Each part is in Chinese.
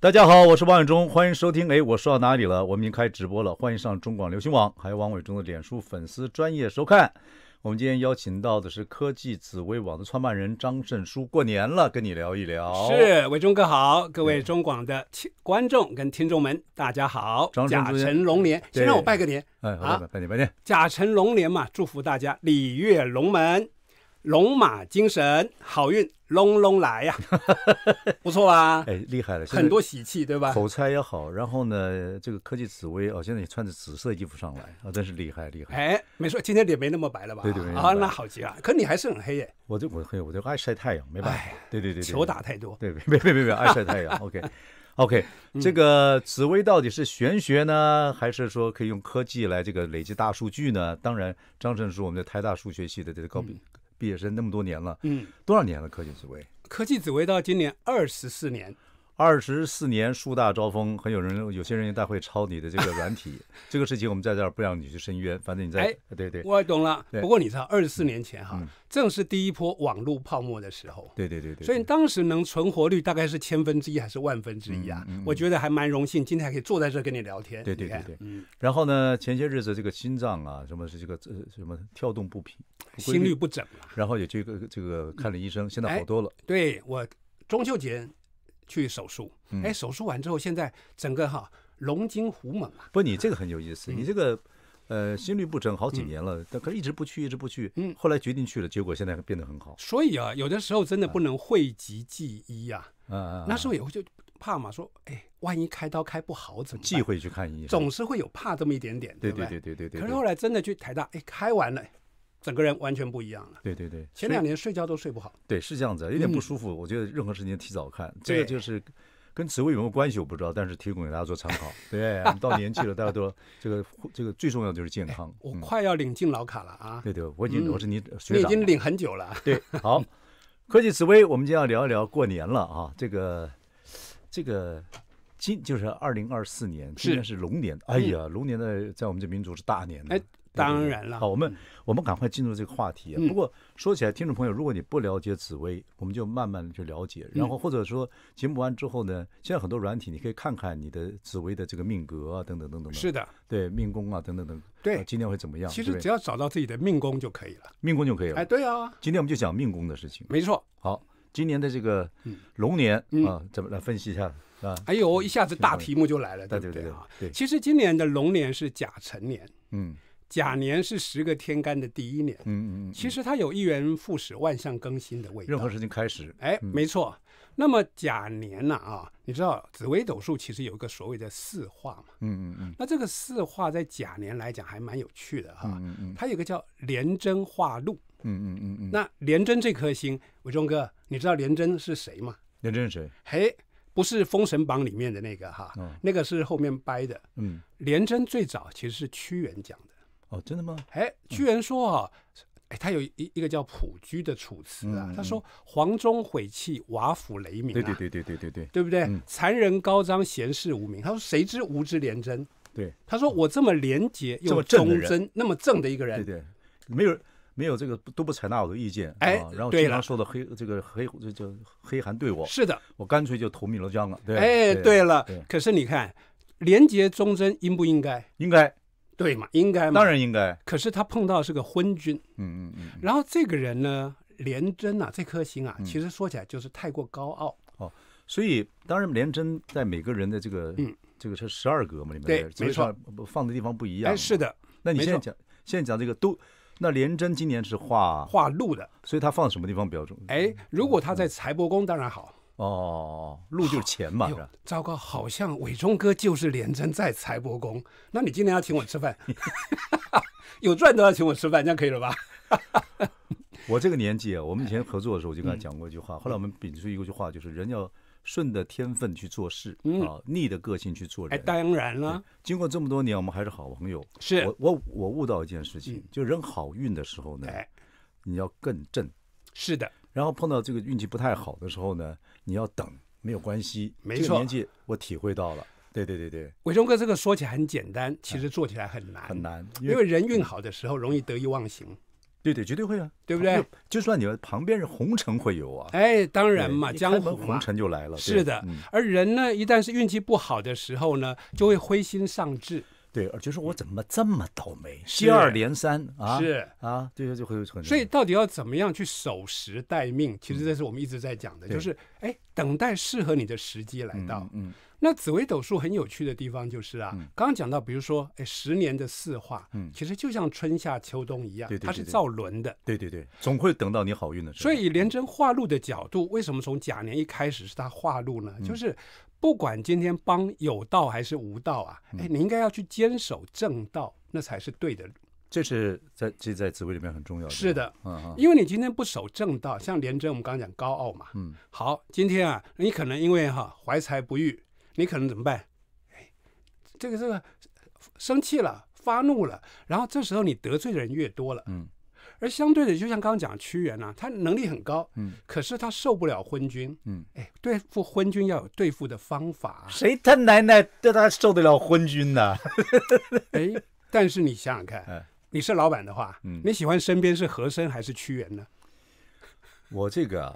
大家好，我是王伟忠，欢迎收听。哎，我说到哪里了？我们已经开直播了，欢迎上中广流行网，还有王伟忠的脸书粉丝专业收看。我们今天邀请到的是科技紫微网的创办人张胜书。过年了，跟你聊一聊。是伟忠哥好，各位中广的观众跟听众们，大家好。甲辰龙年，先让我拜个年。哎，好，拜年，拜年。甲辰龙年嘛，祝福大家鲤跃龙门。龙马精神，好运隆隆来呀！不错啊，哎，厉害了，很多喜气，对吧？口才也好，然后呢，这个科技紫薇哦，现在也穿着紫色衣服上来，啊，真是厉害，厉害！哎，没错，今天脸没那么白了吧？对对对，啊，那好极了。可你还是很黑耶？我就我黑，我就爱晒太阳，没办法。对对对，球打太多。对别别别别，爱晒太阳。OK，OK，这个紫薇到底是玄学呢，还是说可以用科技来这个累积大数据呢？当然，张晨是我们的台大数学系的这个高比。毕业生那么多年了，嗯，多少年了？科技紫薇，科技紫薇到今年二十四年，二十四年树大招风，很有人，有些人也大会抄你的这个软体，这个事情我们在这儿不让你去申冤，反正你在，哎，对对，我懂了。不过你知道，二十四年前哈，正是第一波网络泡沫的时候，对对对对。所以当时能存活率大概是千分之一还是万分之一啊？我觉得还蛮荣幸，今天还可以坐在这跟你聊天。对对对对，嗯。然后呢，前些日子这个心脏啊，什么是这个这什么跳动不平？心律不整了，然后也去个这个看了医生，现在好多了。对我中秋节去手术，哎，手术完之后，现在整个哈龙精虎猛嘛。不，你这个很有意思，你这个呃心率不整好几年了，但可是一直不去，一直不去。嗯，后来决定去了，结果现在变得很好。所以啊，有的时候真的不能讳疾忌医啊。嗯那时候也会就怕嘛，说哎，万一开刀开不好怎么？忌讳去看医生，总是会有怕这么一点点。对对对对对对。可是后来真的去台大，哎，开完了。整个人完全不一样了。对对对。前两年睡觉都睡不好。对，是这样子，有点不舒服。我觉得任何事情提早看，这个就是跟紫薇有没有关系我不知道，但是提供给大家做参考。对，我们到年纪了，大家都这个这个最重要就是健康。我快要领进老卡了啊！对对，我已经我是你学长，已经领很久了。对，好，科技紫薇，我们今天要聊一聊过年了啊！这个这个今就是二零二四年，今年是龙年。哎呀，龙年的在我们这民族是大年。哎。当然了，好，我们我们赶快进入这个话题。啊。不过说起来，听众朋友，如果你不了解紫薇，我们就慢慢的去了解。然后或者说节目完之后呢，现在很多软体，你可以看看你的紫薇的这个命格啊，等等等等。是的，对命宫啊，等等等。对，今天会怎么样？其实只要找到自己的命宫就可以了。命宫就可以了。哎，对啊。今天我们就讲命宫的事情。没错。好，今年的这个龙年啊，怎么来分析一下啊。哎呦，一下子大题目就来了，对不对啊？对。其实今年的龙年是甲辰年，嗯。甲年是十个天干的第一年，嗯嗯嗯，其实它有“一元复始，万象更新”的位。味。任何事情开始，哎，没错。那么甲年呢？啊，你知道紫微斗数其实有一个所谓的四化嘛？嗯嗯嗯。那这个四化在甲年来讲还蛮有趣的哈。嗯嗯。它有个叫廉贞化禄。嗯嗯嗯嗯。那廉贞这颗星，伟忠哥，你知道廉贞是谁吗？廉贞是谁？嘿，不是《封神榜》里面的那个哈？那个是后面掰的。嗯。廉贞最早其实是屈原讲的。哦，真的吗？哎，居然说啊，哎，他有一一个叫《卜居》的楚辞啊。他说：“黄钟毁弃，瓦釜雷鸣。”对对对对对对对，对不对？“残人高张，贤士无名。”他说：“谁知无知廉贞？”对。他说：“我这么廉洁又忠贞，那么正的一个人，对，对，没有没有这个都不采纳我的意见，哎，然后经常说的黑这个黑这叫黑寒对我。”是的。我干脆就投汨罗江了。对。哎，对了，可是你看，廉洁忠贞应不应该？应该。对嘛，应该嘛，当然应该。可是他碰到是个昏君，嗯嗯嗯。然后这个人呢，廉贞啊，这颗星啊，其实说起来就是太过高傲哦。所以当然，廉贞在每个人的这个这个是十二格嘛里面，对，没错，放的地方不一样。哎，是的。那你现在讲现在讲这个都，那廉贞今年是画画禄的，所以他放什么地方比较重？哎，如果他在财帛宫，当然好。哦，路就是钱嘛。糟糕，好像伟忠哥就是连真在财帛宫。那你今天要请我吃饭，有赚都要请我吃饭，这样可以了吧？我这个年纪啊，我们以前合作的时候，我就跟他讲过一句话。后来我们秉持一个句话，就是人要顺着天分去做事，啊，逆的个性去做人。哎，当然了。经过这么多年，我们还是好朋友。是，我我我悟到一件事情，就人好运的时候呢，哎，你要更正。是的。然后碰到这个运气不太好的时候呢，你要等，没有关系。没错，这个年纪我体会到了。对对对对，伟忠哥，这个说起来很简单，其实做起来很难。很难，因为人运好的时候容易得意忘形。对对，绝对会啊，对不对？就算你们旁边是红尘，会有啊。哎，当然嘛，江湖红尘就来了。是的，而人呢，一旦是运气不好的时候呢，就会灰心丧志。对，就说我怎么这么倒霉，接二连三啊！是啊，对，就会很所以到底要怎么样去守时待命？其实这是我们一直在讲的，就是哎，等待适合你的时机来到。嗯，那紫微斗数很有趣的地方就是啊，刚刚讲到，比如说哎，十年的四化，嗯，其实就像春夏秋冬一样，它是造轮的，对对对，总会等到你好运的时候。所以廉连贞化禄的角度，为什么从甲年一开始是他化禄呢？就是。不管今天帮有道还是无道啊，哎，你应该要去坚守正道，那才是对的。这是在这在紫薇里面很重要的。是的，嗯因为你今天不守正道，像廉贞，我们刚刚讲高傲嘛，嗯，好，今天啊，你可能因为哈怀才不遇，你可能怎么办？哎，这个这个生气了，发怒了，然后这时候你得罪的人越多了，嗯。而相对的，就像刚刚讲屈原呐，他能力很高，嗯，可是他受不了昏君，嗯，哎，对付昏君要有对付的方法。谁他奶奶对他受得了昏君呢？哎，但是你想想看，你是老板的话，你喜欢身边是和珅还是屈原呢？我这个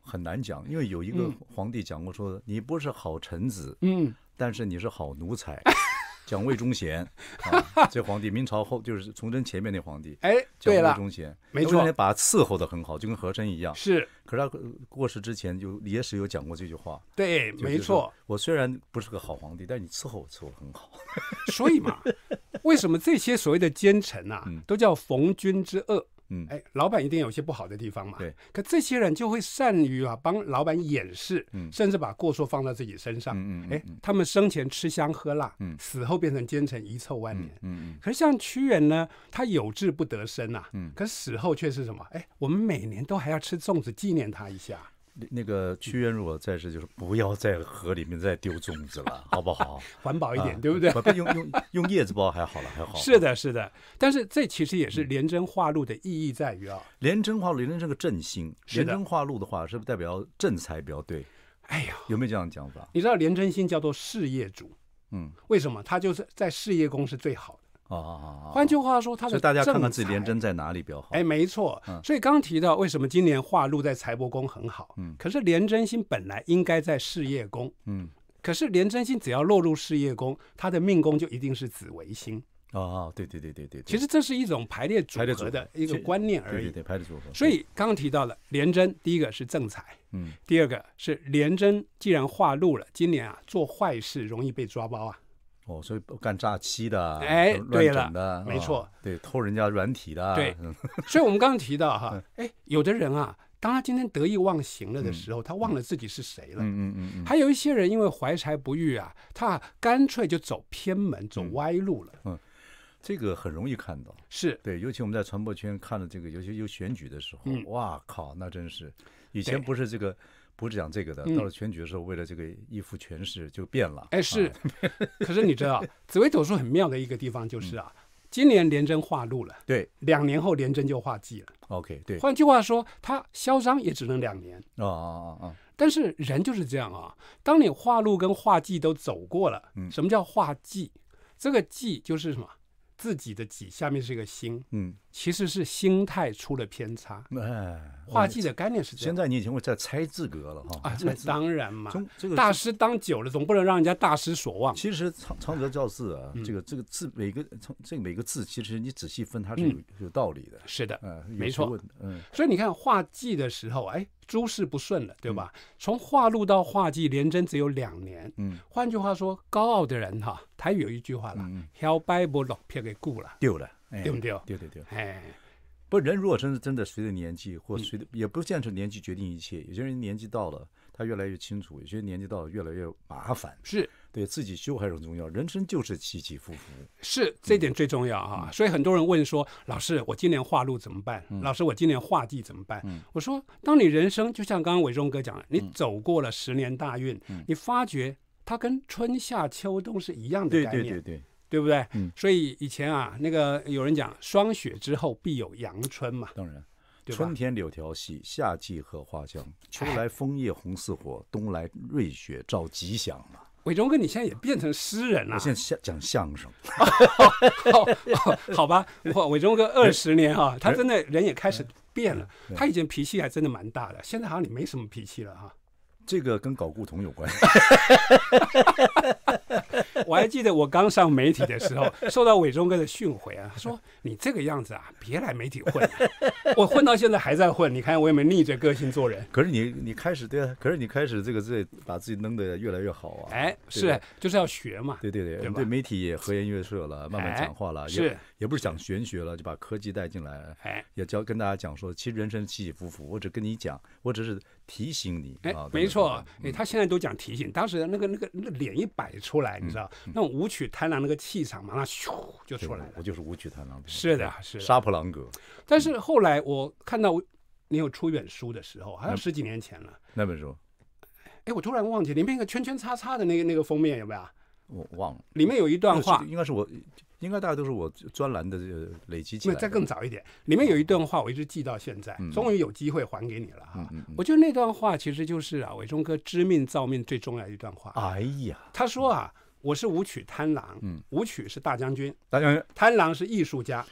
很难讲，因为有一个皇帝讲过说，你不是好臣子，嗯，但是你是好奴才。讲魏忠贤，啊、这皇帝明朝后就是崇祯前面那皇帝，哎，讲魏忠贤，没错，把伺候的很好，就跟和珅一样。是，可是他过世之前就野史有讲过这句话，对，没错。我虽然不是个好皇帝，但是你伺候我伺候得很好，所以嘛，为什么这些所谓的奸臣呐，都叫逢君之恶？嗯，哎，老板一定有些不好的地方嘛。对。可这些人就会善于啊帮老板掩饰，甚至把过错放到自己身上。嗯嗯。哎，他们生前吃香喝辣，死后变成奸臣，遗臭万年。嗯嗯。可是像屈原呢，他有志不得身呐。嗯。可是死后却是什么？哎，我们每年都还要吃粽子纪念他一下。那个屈原如果在世，就是不要在河里面再丢粽子了，好不好？环保一点，对不对？用用用叶子包还好了，还好。是的，是的。但是这其实也是廉贞化禄的意义在于啊，廉贞化禄，廉贞是个正心。廉贞化禄的话是不代表正财比较对？哎呀，有没有这样的讲法？你知道廉贞星叫做事业主，嗯，为什么？他就是在事业宫是最好。哦哦哦哦，换句话说，他的大家看看自己廉贞在哪里比较好。哎，没错。所以刚提到为什么今年化禄在财帛宫很好，嗯。可是廉贞星本来应该在事业宫，嗯。可是廉贞星只要落入事业宫，他的命宫就一定是紫微星。哦哦，对对对对对。其实这是一种排列组合的一个观念而已。对排列组合。所以刚刚提到了廉贞，第一个是正财，嗯。第二个是廉贞，既然化禄了，今年啊做坏事容易被抓包啊。哦，所以干诈欺的，哎，对了，没错，对偷人家软体的，对。所以，我们刚刚提到哈，哎，有的人啊，当他今天得意忘形了的时候，他忘了自己是谁了。嗯嗯嗯。还有一些人因为怀才不遇啊，他干脆就走偏门、走歪路了。嗯，这个很容易看到。是。对，尤其我们在传播圈看了这个，尤其有选举的时候，哇靠，那真是，以前不是这个。不是讲这个的，到了全局的时候，为了这个一幅权势就变了。哎，是，可是你知道，紫薇斗数很妙的一个地方就是啊，今年廉贞化禄了，对，两年后廉贞就化忌了。OK，对。换句话说，他嚣张也只能两年。哦哦哦哦。但是人就是这样啊，当你化禄跟化忌都走过了，什么叫化忌？这个忌就是什么，自己的己下面是一个心，嗯。其实是心态出了偏差。哎，画技的概念是这样。现在你已经会在猜字格了哈。啊，当然嘛，大师当久了，总不能让人家大失所望。其实，昌昌泽教字啊，这个这个字每个，这每个字其实你仔细分，它是有有道理的。是的，没错。嗯，所以你看画技的时候，哎，诸事不顺了，对吧？从画路到画技，连贞只有两年。嗯，换句话说，高傲的人哈，他有一句话了，小败不落，偏给顾了，丢了。对不对？对对对。哎，不，人如果真是真的，随着年纪或随着，也不见得年纪决定一切。有些人年纪到了，他越来越清楚；有些人年纪到了，越来越麻烦。是，对自己修还是很重要。人生就是起起伏伏，是这点最重要啊！所以很多人问说：“老师，我今年画路怎么办？”“老师，我今年画地怎么办？”我说：“当你人生就像刚刚伟忠哥讲的，你走过了十年大运，你发觉它跟春夏秋冬是一样的概念。”对对对对。对不对？嗯，所以以前啊，那个有人讲霜雪之后必有阳春嘛。当然，对春天柳条细，夏季荷花香，秋来枫叶红似火，冬来瑞雪兆吉祥嘛。伟忠哥，你现在也变成诗人了？我现在讲相声，好吧？我伟忠哥二十年哈，他真的人也开始变了。他以前脾气还真的蛮大的，现在好像你没什么脾气了哈。这个跟搞古铜有关。我还记得我刚上媒体的时候，受到伟忠哥的训诲啊，他说你这个样子啊，别来媒体混。我混到现在还在混，你看我也没逆着个性做人。可是你你开始对啊，可是你开始这个这把自己弄得越来越好啊。哎，是，就是要学嘛。对对对，对媒体也和颜悦色了，慢慢讲话了，是，也不是讲玄学了，就把科技带进来，哎，也教跟大家讲说，其实人生起起伏伏，我只跟你讲，我只是提醒你。哎，没错，哎，他现在都讲提醒。当时那个那个那个脸一摆出来，你知道。那舞曲贪婪那个气场，马上咻就出来了。我就是舞曲贪婪是的，是。杀破狼格。但是后来我看到你有出一本书的时候，好像十几年前了。那本书，哎，我突然忘记里面一个圈圈叉叉的那个那个封面有没有？我忘了。里面有一段话，应该是我，应该大概都是我专栏的这个累积起来。再更早一点，里面有一段话，我一直记到现在，终于有机会还给你了。哈。我觉得那段话其实就是啊，伟忠哥知命造命最重要的一段话。哎呀，他说啊。我是舞曲贪狼，嗯，舞曲是大将军，大将军贪狼是艺术家。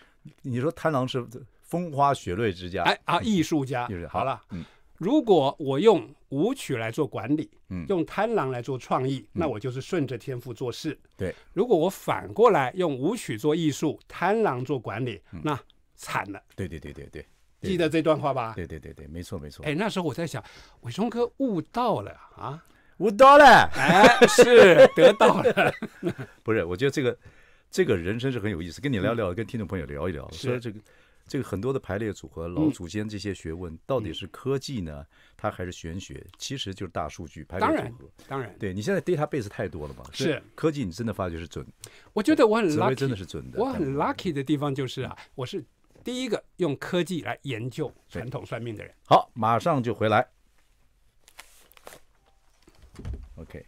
你说贪狼是风花雪月之家，哎啊，艺术家。好了，嗯，如果我用舞曲来做管理，嗯，用贪狼来做创意，那我就是顺着天赋做事。对，如果我反过来用舞曲做艺术，贪狼做管理，那惨了。对对对对对，记得这段话吧？对对对对，没错没错。哎，那时候我在想，伟忠哥悟到了啊。悟到了，哎，是得到了。不是，我觉得这个这个人生是很有意思，跟你聊聊，跟听众朋友聊一聊。说这个这个很多的排列组合、老祖先这些学问，到底是科技呢，它还是玄学？其实就是大数据排列组合。当然，对你现在 database 太多了嘛。是科技，你真的发觉是准。我觉得我很 lucky，真的是准的。我很 lucky 的地方就是啊，我是第一个用科技来研究传统算命的人。好，马上就回来。OK，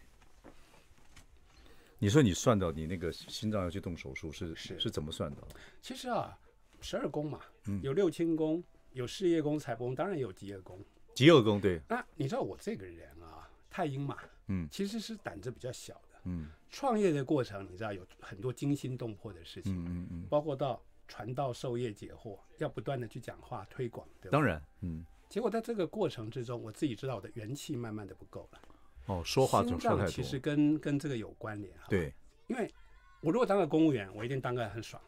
你说你算到你那个心脏要去动手术是是是怎么算的？其实啊，十二宫嘛，嗯，有六亲宫，有事业宫、财帛宫，当然有吉业宫。吉业宫对。那你知道我这个人啊，太阴嘛，嗯，其实是胆子比较小的。嗯，创业的过程你知道有很多惊心动魄的事情，嗯嗯嗯，包括到传道授业解惑，要不断的去讲话推广，对吧？当然，嗯。结果在这个过程之中，我自己知道我的元气慢慢的不够了。哦，说话总说太多。其实跟跟这个有关联哈。对，因为我如果当个公务员，我一定当个很爽，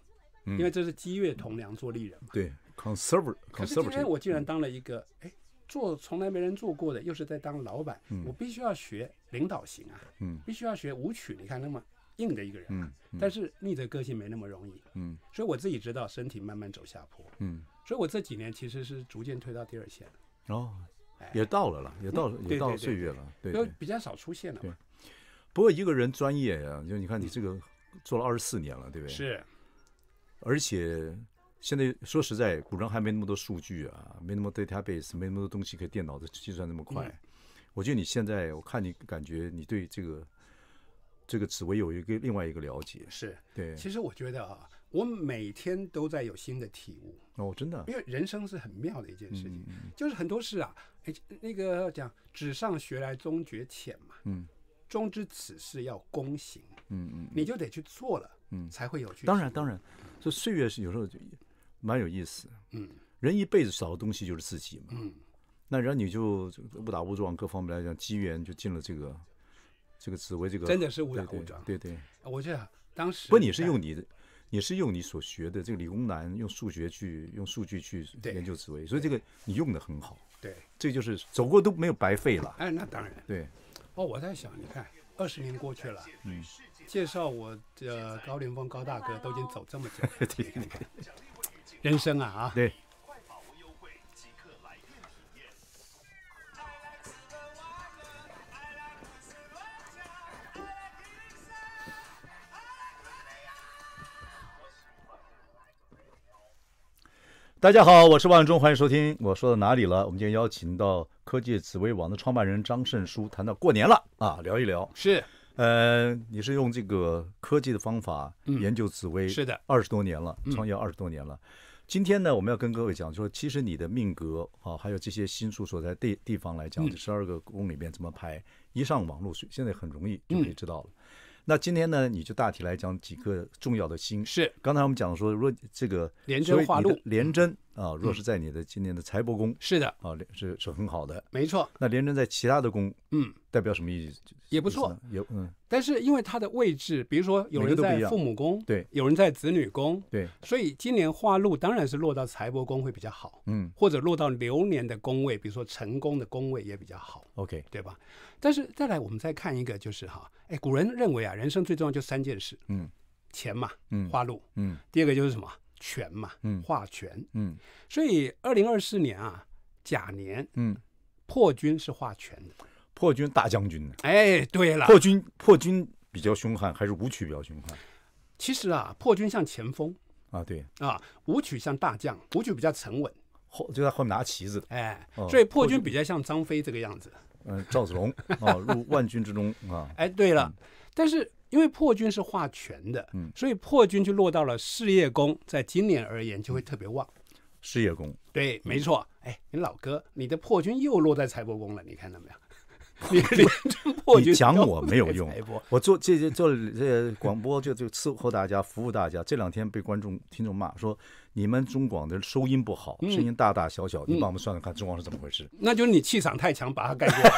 因为这是积月同梁做利人嘛。对，conservative。可是今天我竟然当了一个，哎，做从来没人做过的，又是在当老板，我必须要学领导型啊，嗯，必须要学舞曲。你看那么硬的一个人，嗯，但是逆着个性没那么容易，嗯，所以我自己知道身体慢慢走下坡，嗯，所以我这几年其实是逐渐退到第二线哦。也到了了，也到了，也到岁月了，对对，都比较少出现了。对，不过一个人专业呀，就你看你这个做了二十四年了，对不对？是。而且现在说实在，古人还没那么多数据啊，没那么多 database，没那么多东西，可以电脑的计算那么快。我觉得你现在，我看你感觉你对这个这个紫薇有一个另外一个了解。是，对。其实我觉得啊。我每天都在有新的体悟哦，真的，因为人生是很妙的一件事情，就是很多事啊，哎，那个讲“纸上学来终觉浅”嘛，嗯，终知此事要躬行，嗯嗯，你就得去做了，嗯，才会有。当然当然，这岁月是有时候就蛮有意思，嗯，人一辈子少的东西就是自己嘛，嗯，那然后你就误打误撞，各方面来讲，机缘就进了这个，这个紫薇这个，真的是误打误撞，对对，我觉得当时，不，你是用你的。也是用你所学的这个理工男，用数学去用数据去研究紫薇，所以这个你用的很好。对，这就是走过都没有白费了。哎，那当然。对。哦，我在想，你看，二十年过去了，嗯，介绍我这高凌风高大哥都已经走这么久，了，看你人生啊啊。对。大家好，我是万忠，欢迎收听。我说到哪里了？我们今天邀请到科技紫微网的创办人张胜书，谈到过年了啊，聊一聊。是，呃，你是用这个科技的方法研究紫微，是的，二十多年了，创业二十多年了。今天呢，我们要跟各位讲，说其实你的命格啊，还有这些星宿所在地地方来讲，这十二个宫里面怎么排，一上网络现在很容易就可以知道了。那今天呢，你就大体来讲几个重要的星。是。刚才我们讲说，如果这个，连针连针。啊，若是在你的今年的财帛宫，是的，啊，是是很好的，没错。那连贞在其他的宫，嗯，代表什么意思？也不错，有嗯。但是因为它的位置，比如说有人在父母宫，对，有人在子女宫，对，所以今年花露当然是落到财帛宫会比较好，嗯，或者落到流年的宫位，比如说成功的宫位也比较好，OK，对吧？但是再来，我们再看一个，就是哈，哎，古人认为啊，人生最重要就三件事，嗯，钱嘛，嗯，花露，嗯，第二个就是什么？权嘛，嗯，画权，嗯，所以二零二四年啊，甲年，嗯，破军是画权的，破军大将军，哎，对了，破军破军比较凶悍，还是武曲比较凶悍？其实啊，破军像前锋，啊对，啊武曲像大将，武曲比较沉稳，后就在后面拿旗子，哎，所以破军比较像张飞这个样子，嗯，赵子龙啊，入万军之中啊，哎，对了，但是。因为破军是化权的，嗯，所以破军就落到了事业宫，在今年而言就会特别旺。事业宫，对，没错。哎，你老哥，你的破军又落在财帛宫了，你看到没有？你连破军讲我没有用，我做这这做这广播就就伺候大家，服务大家。这两天被观众听众骂说你们中广的收音不好，声音大大小小。你帮我们算算看，中广是怎么回事？那就是你气场太强，把它盖住了。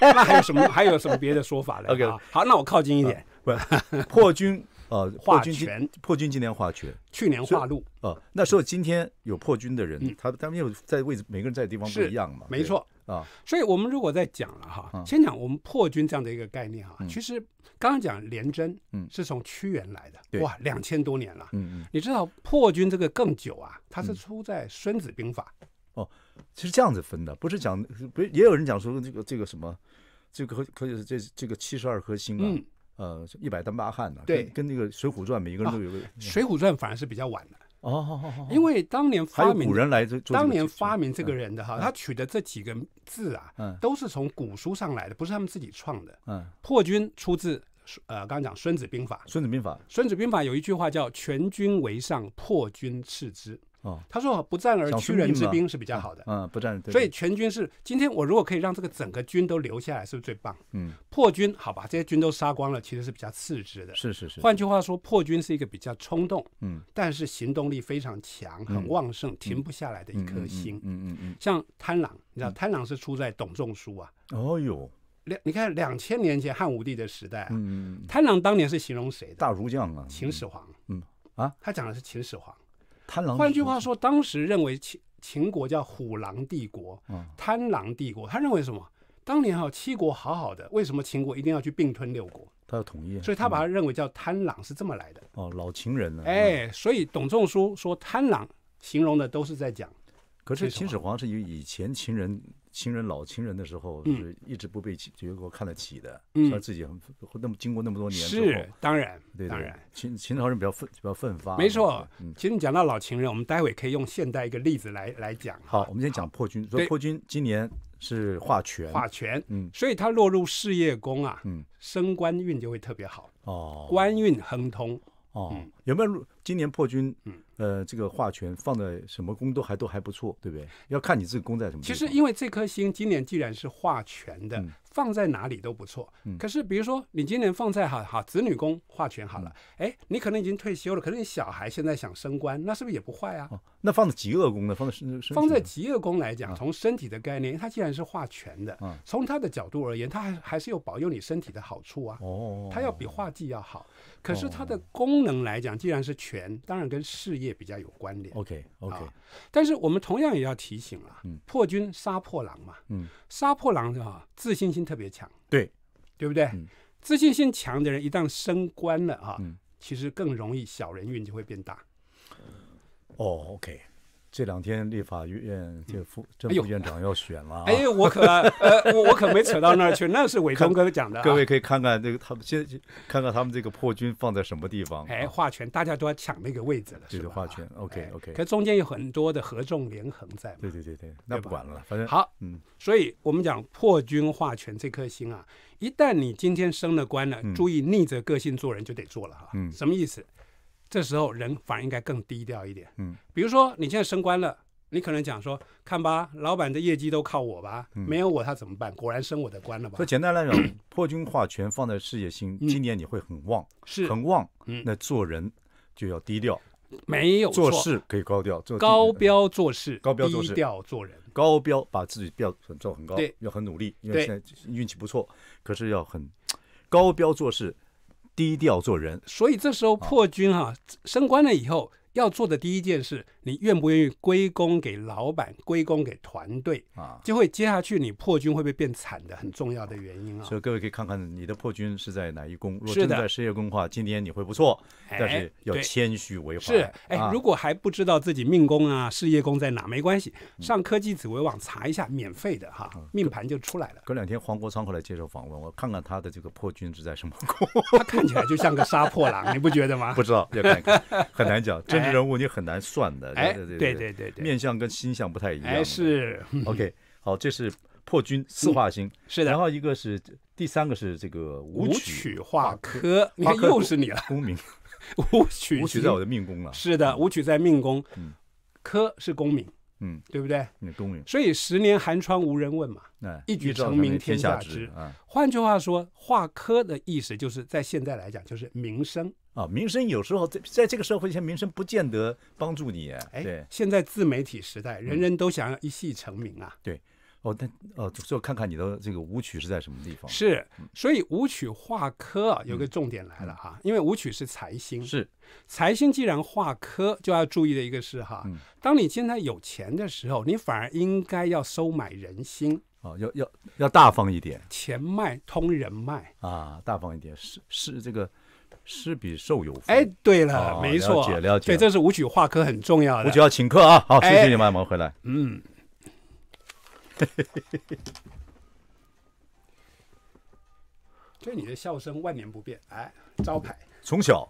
那还有什么还有什么别的说法呢 o k 好，那我靠近一点。不 破军，呃，破军今年破军今年画权，去年化禄啊。那时候今天有破军的人，他他们又在位置，每个人在的地方不一样嘛。没错啊，所以我们如果在讲了哈，先讲我们破军这样的一个概念哈。其实刚刚讲廉贞，嗯，是从屈原来的，哇，两千多年了。嗯嗯，你知道破军这个更久啊，它是出在《孙子兵法》。哦，其实这样子分的，不是讲，不是也有人讲说这个这个什么，这个可可以这这个七十二颗星啊。呃，一百单八汉呢？对，跟那个《水浒传》每一个人都有。《水浒传》反而是比较晚的哦，因为当年发明古人来这当年发明这个人的哈，他取的这几个字啊，都是从古书上来的，不是他们自己创的。嗯，破军出自呃，刚刚讲《孙子兵法》，《孙子兵法》，《孙子兵法》有一句话叫“全军为上，破军次之”。哦，他说不战而屈人之兵是比较好的，嗯，不战，所以全军是今天我如果可以让这个整个军都留下来，是不是最棒？嗯，破军，好吧，这些军都杀光了，其实是比较次之的，是是是。换句话说，破军是一个比较冲动，嗯，但是行动力非常强，很旺盛，停不下来的一颗心。嗯嗯嗯，像贪狼，你知道贪狼是出在董仲舒啊。哦呦，两你看两千年前汉武帝的时代啊，嗯，贪狼当年是形容谁？的？大儒将啊，秦始皇。嗯啊，他讲的是秦始皇。贪狼。换句话说，当时认为秦秦国叫虎狼帝国，贪狼帝国。他认为什么？当年哈七国好好的，为什么秦国一定要去并吞六国？他要统一，所以他把他认为叫贪狼是这么来的。哦，老秦人呢？哎，所以董仲舒说贪狼，形容的都是在讲。可是秦始皇是以以前秦人。情人老情人的时候，是一直不被结果看得起的。嗯，他自己很那么经过那么多年，是当然，对，当然秦秦朝人比较奋比较奋发。没错，其实你讲到老情人，我们待会可以用现代一个例子来来讲。好，我们先讲破军，说破军今年是化权，化权，嗯，所以他落入事业宫啊，嗯，升官运就会特别好哦，官运亨通哦。有没有今年破军？嗯，呃，这个化权放在什么宫都还都还不错，对不对？要看你自己宫在什么其实，因为这颗星今年既然是化权的，放在哪里都不错。可是，比如说你今年放在好好子女宫化权好了，哎，你可能已经退休了，可是你小孩现在想升官，那是不是也不坏啊？那放在极恶宫呢？放在身放在极恶宫来讲，从身体的概念，它既然是化权的，从它的角度而言，它还还是有保佑你身体的好处啊。哦，它要比化忌要好，可是它的功能来讲。既然是权，当然跟事业比较有关联。OK OK，但是我们同样也要提醒啊，破军杀破狼嘛，嗯，杀破狼的话，自信心特别强，对对不对？自信心强的人一旦升官了啊，其实更容易小人运就会变大。哦，OK。这两天，立法院这副、这副院长要选了。哎，我可、呃，我我可没扯到那儿去，那是伟忠哥讲的。各位可以看看这个，他先看看他们这个破军放在什么地方。哎，划拳，大家都要抢那个位置了，是是划拳 OK，OK。可中间有很多的合纵连横在嘛。对对对对，那不管了，反正好。嗯，所以我们讲破军划拳这颗心啊，一旦你今天升了官了，注意逆着个性做人就得做了哈。嗯，什么意思？这时候人反而应该更低调一点。嗯，比如说你现在升官了，你可能讲说：“看吧，老板的业绩都靠我吧，没有我他怎么办？”果然升我的官了吧？所以简单来讲，破军化权放在事业心。今年你会很旺，是很旺。嗯，那做人就要低调，没有做事可以高调做高标做事，高标做事，低调做人。高标把自己标准做很高，要很努力，因为现在运气不错。可是要很高标做事。低调做人，所以这时候破军哈升官了以后。要做的第一件事，你愿不愿意归功给老板，归功给团队啊？就会接下去你破军会不会变惨的很重要的原因啊。所以各位可以看看你的破军是在哪一宫，若正在事业宫的话，今天你会不错，但是要谦虚为怀。是，哎，如果还不知道自己命宫啊、事业宫在哪，没关系，上科技紫微网查一下，免费的哈，命盘就出来了。隔两天黄国昌过来接受访问，我看看他的这个破军是在什么宫，他看起来就像个杀破狼，你不觉得吗？不知道，要看看，很难讲。人物你很难算的，哎，对对对对，面相跟心相不太一样。是，OK，好，这是破军四化星，是的。然后一个是第三个是这个武曲化科，你看又是你了，功名。武曲武曲在我的命宫了，是的，武曲在命宫，科是功名，嗯，对不对？功名。所以十年寒窗无人问嘛，哎，一举成名天下知啊。换句话说，化科的意思就是在现在来讲就是名声。啊，名声有时候在在这个社会，下，名声不见得帮助你。哎，对，现在自媒体时代，人人都想要一戏成名啊。对，哦，但哦，就看看你的这个舞曲是在什么地方。是，所以舞曲化科啊，有个重点来了哈，因为舞曲是财星。是，财星既然化科，就要注意的一个是哈，当你现在有钱的时候，你反而应该要收买人心。哦，要要要大方一点，钱脉通人脉啊，大方一点是是这个。施比受有福。哎，对了，没错，了解了解。对，这是舞曲画科很重要的。舞曲要请客啊！好，谢谢你们，欢迎回来。嗯。就 你的笑声万年不变，哎，招牌。从小，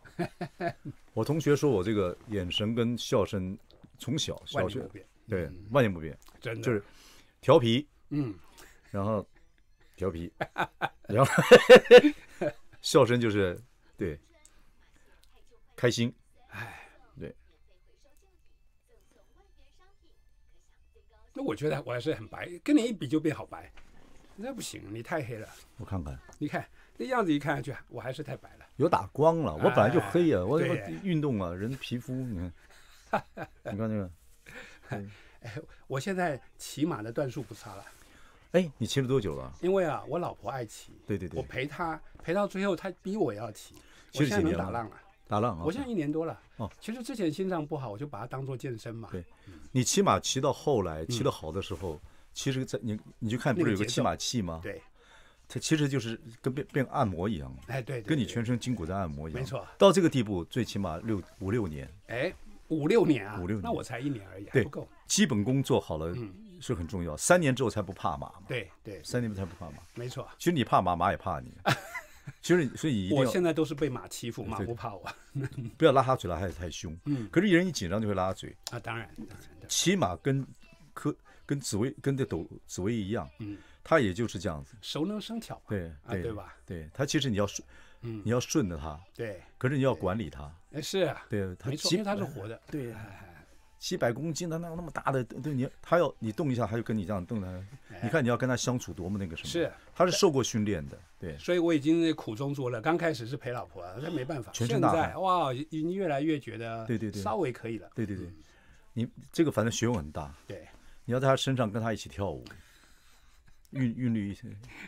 我同学说我这个眼神跟笑声从小万年不变。对，万年不变。真的。就是调皮，嗯，然后调皮，然后笑声就是。对，开心，哎，对。那我觉得我还是很白，跟你一比就变好白。那不行，你太黑了。我看看，你看那样子一看下去，我还是太白了。有打光了，我本来就黑呀，我怎么运动啊？人皮肤你看，你看那个。哎，我现在骑马的段数不差了。哎，你骑了多久了？因为啊，我老婆爱骑，对对对，我陪她陪到最后，她逼我要骑。现在能打浪了，打浪啊！我现在一年多了。哦，其实之前心脏不好，我就把它当做健身嘛。对，你骑马骑到后来骑得好的时候，其实，在你你就看不是有个骑马器吗？对，它其实就是跟变变按摩一样。哎，对，跟你全身筋骨在按摩一样。没错。到这个地步，最起码六五六年。哎，五六年啊！五六年，那我才一年而已，不够。基本功做好了。是很重要，三年之后才不怕马嘛。对对，三年之后才不怕马。没错，其实你怕马，马也怕你。其实，所以你我现在都是被马欺负，马不怕我。不要拉他嘴拉哈太凶。嗯。可是，一人一紧张就会拉嘴。啊，当然。骑马跟科跟紫薇跟这抖紫薇一样。嗯。他也就是这样子。熟能生巧。对对对吧？对他其实你要顺，你要顺着他。对。可是你要管理他。是啊。对，没错。其实他是活的。对。几百公斤的，那那么大的，对你，他要你动一下，他就跟你这样动的。你看你要跟他相处多么那个什么？是，他是受过训练的，对。所以我已经苦中作乐。刚开始是陪老婆，那没办法。全身哇，已经越来越觉得。对对对。稍微可以了。对对对，你这个反正学问很大。对。你要在他身上跟他一起跳舞，韵韵律，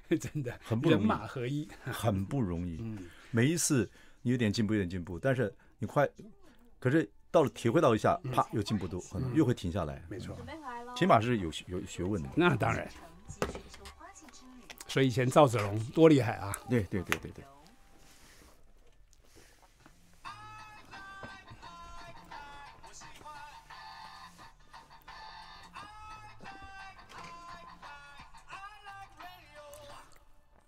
真的。很不容易。人马合一。很不容易。每一次你有点进步，有点进步，但是你快，可是。到了体会到一下，啪，又进步多，又会停下来。没错，起码是有有学问的。那当然。所以以前赵子龙多厉害啊！对对对对对。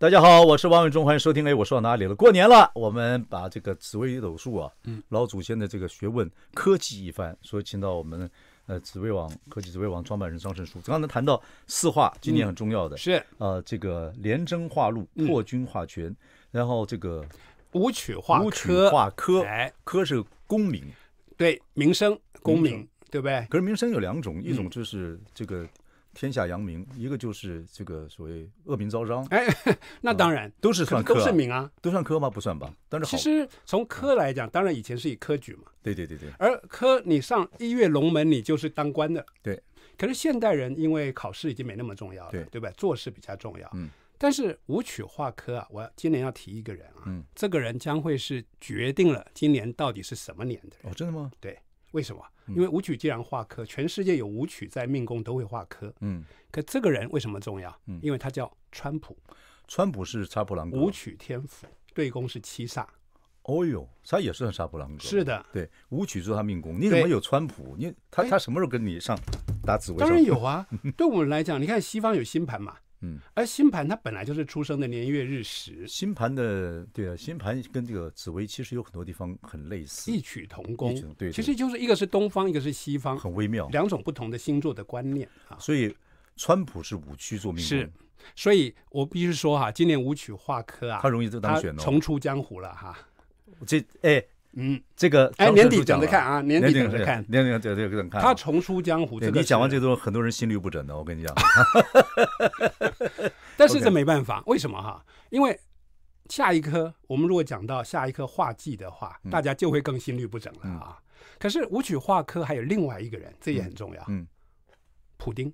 大家好，我是王伟忠，欢迎收听。哎，我说到哪里了？过年了，我们把这个紫微斗数啊，老祖先的这个学问科技一番，所以请到我们呃紫微网科技紫微网创办人张胜书。刚才谈到四化，今年很重要的，是呃这个廉征化路，破军化权，然后这个武曲化舞曲化科，哎科是公民，对民生公民对不对？可是民生有两种，一种就是这个。天下扬名，一个就是这个所谓恶名昭彰。哎，那当然都是算都是名啊，都算科吗？不算吧。但是其实从科来讲，当然以前是以科举嘛。对对对对。而科，你上一跃龙门，你就是当官的。对。可是现代人因为考试已经没那么重要了，对对吧？做事比较重要。嗯。但是武曲化科啊，我今年要提一个人啊。嗯。这个人将会是决定了今年到底是什么年的。人。哦，真的吗？对。为什么？因为舞曲既然化科，全世界有舞曲在命宫都会化科。嗯，可这个人为什么重要？嗯，因为他叫川普。川普是查普朗哥。舞曲天赋对宫是七煞。哦呦，他也算查普朗是的，对舞曲做他命宫，你怎么有川普？你他他什么时候跟你上打紫薇？当然有啊，对我们来讲，你看西方有星盘嘛。嗯，而星盘它本来就是出生的年月日时。星盘的对啊，星盘跟这个紫薇其实有很多地方很类似，异曲同工。对，其实就是一个是东方，一个是西方，很微妙，两种不同的星座的观念啊。所以川普是五曲做命，是，所以我必须说哈，今年五曲化科啊，他容易就当选了。重出江湖了哈，这哎。嗯，这个哎，年底等着看啊，年底等着看，年底对对等着看。他重出江湖，你讲完这后，很多人心率不整的，我跟你讲。但是这没办法，为什么哈？因为下一科我们如果讲到下一科画技的话，大家就会更心率不整了啊。可是舞曲画科还有另外一个人，这也很重要。嗯，普丁，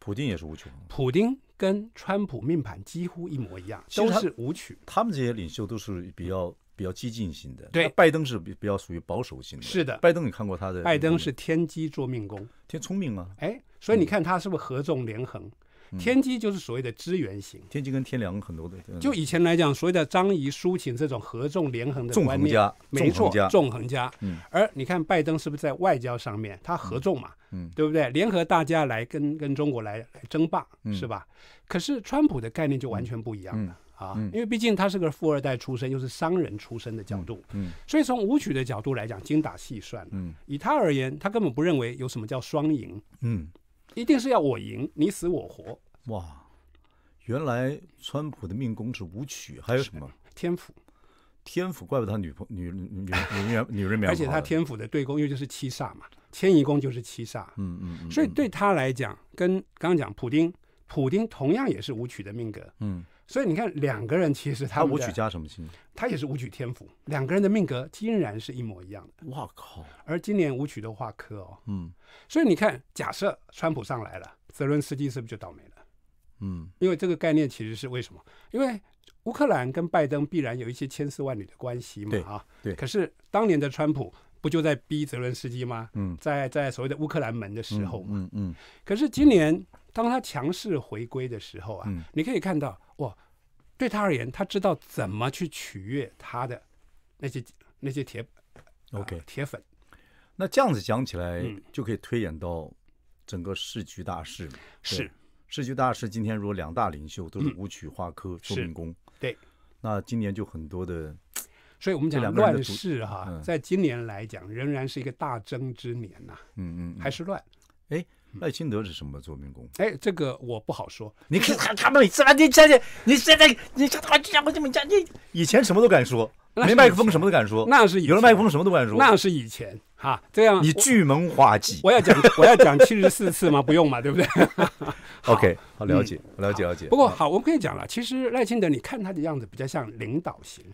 普丁也是舞曲。普丁跟川普命盘几乎一模一样，都是舞曲。他们这些领袖都是比较。比较激进型的，对，拜登是比比较属于保守型的，是的。拜登你看过他的？拜登是天机做命宫，天聪明啊。哎，所以你看他是不是合纵连横？天机就是所谓的资源型。天机跟天梁很多的。就以前来讲，所谓的张仪、苏秦这种合纵连横的纵横家，没错，纵横家。嗯。而你看拜登是不是在外交上面他合纵嘛？嗯，对不对？联合大家来跟跟中国来争霸，是吧？可是川普的概念就完全不一样了。啊，因为毕竟他是个富二代出身，又是商人出身的角度，嗯，所以从舞曲的角度来讲，精打细算，嗯，以他而言，他根本不认为有什么叫双赢，嗯，一定是要我赢，你死我活。哇，原来川普的命宫是舞曲，还有什么天府？天府怪不得他女朋女女女女女人，而且他天府的对宫又就是七煞嘛，迁移宫就是七煞，嗯嗯，所以对他来讲，跟刚刚讲普丁，普丁同样也是舞曲的命格，嗯。所以你看，两个人其实他舞曲家什么星他也是舞曲天赋。两个人的命格竟然是一模一样的。哇靠！而今年舞曲都话，科哦，嗯。所以你看，假设川普上来了，泽伦斯基是不是就倒霉了？嗯，因为这个概念其实是为什么？因为乌克兰跟拜登必然有一些千丝万缕的关系嘛。对啊。对。可是当年的川普不就在逼泽伦斯基吗？嗯，在在所谓的乌克兰门的时候嘛。嗯嗯。可是今年。当他强势回归的时候啊，你可以看到哇，对他而言，他知道怎么去取悦他的那些那些铁，OK 铁粉。那这样子讲起来，就可以推演到整个世局大事。是世局大事。今天如果两大领袖都是舞曲花科农民工，对，那今年就很多的。所以我们讲乱世哈，在今年来讲仍然是一个大争之年呐。嗯嗯，还是乱。哎。赖清德是什么做民工？哎，这个我不好说。你看他们次完，你现在，你现在，你像他们这样，我怎么讲？你以前什么都敢说，没麦克风什么都敢说。那是有了麦克风什么都敢说。那是以前哈，这样你巨门花季，我要讲，我要讲七十四次吗？不用嘛，对不对？OK，好了解，了解，了解。不过好，我可以讲了。其实赖清德，你看他的样子，比较像领导型。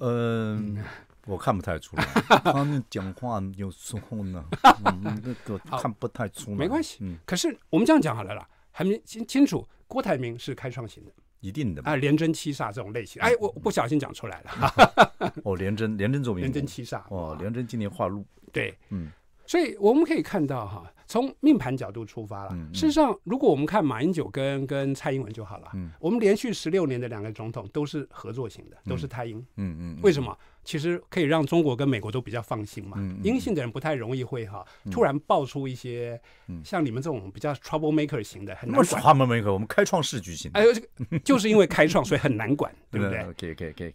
嗯。我看不太出来，他们讲话有时候呢，那个看不太出。没关系，嗯。可是我们这样讲好了啦，还没清清楚，郭台铭是开创型的，一定的啊。连贞七煞这种类型，哎，我不小心讲出来了。哦，连贞，连贞总，连贞七煞。哦，连贞今年化禄，对，嗯。所以我们可以看到哈，从命盘角度出发了。事实上，如果我们看马英九跟跟蔡英文就好了，嗯。我们连续十六年的两个总统都是合作型的，都是太阴。嗯嗯。为什么？其实可以让中国跟美国都比较放心嘛。嗯，阴性的人不太容易会哈突然爆出一些，像你们这种比较 trouble maker 型的，trouble maker，我们开创式剧情。哎，这个就是因为开创，所以很难管，对不对？OK 可以可以，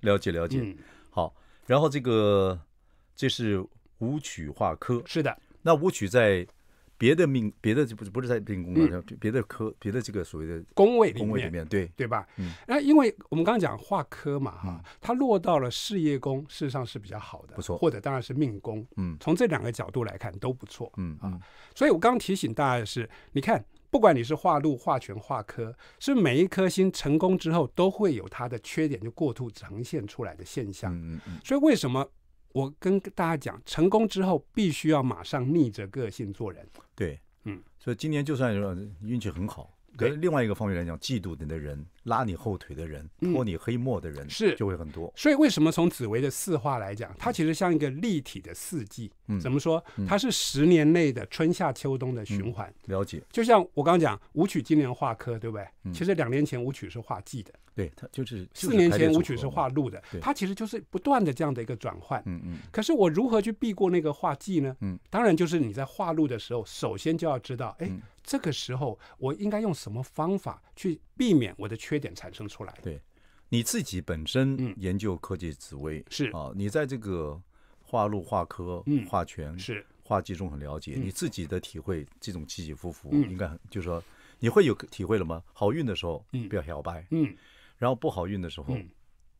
了解了解。好，然后这个这是舞曲化科，是的。那舞曲在。别的命，别的就不是不是在命宫了，就别的科，别的这个所谓的宫位里面，对对吧？那因为我们刚刚讲化科嘛，哈，它落到了事业宫，事实上是比较好的，不错。或者当然是命宫，嗯，从这两个角度来看都不错，嗯啊。所以我刚提醒大家的是，你看，不管你是化禄、化权、化科，是每一颗星成功之后都会有它的缺点，就过度呈现出来的现象，嗯嗯嗯。所以为什么？我跟大家讲，成功之后必须要马上逆着个性做人。对，嗯，所以今年就算运气很好，对。另外一个方面来讲，嫉妒你的人、拉你后腿的人、泼你黑墨的人是就会很多。所以为什么从紫薇的四化来讲，它其实像一个立体的四季。嗯，怎么说？它是十年内的春夏秋冬的循环。了解。就像我刚刚讲，舞曲今年化科，对不对？其实两年前舞曲是化季的。对，它就是四年前舞曲是画路的，它其实就是不断的这样的一个转换。嗯嗯。可是我如何去避过那个画技呢？嗯，当然就是你在画路的时候，首先就要知道，哎，这个时候我应该用什么方法去避免我的缺点产生出来。对，你自己本身研究科技紫薇是啊，你在这个画路、画科、嗯、画权是画技中很了解，你自己的体会，这种起起伏伏应该就是说你会有体会了吗？好运的时候嗯，不要摇白，嗯。然后不好运的时候，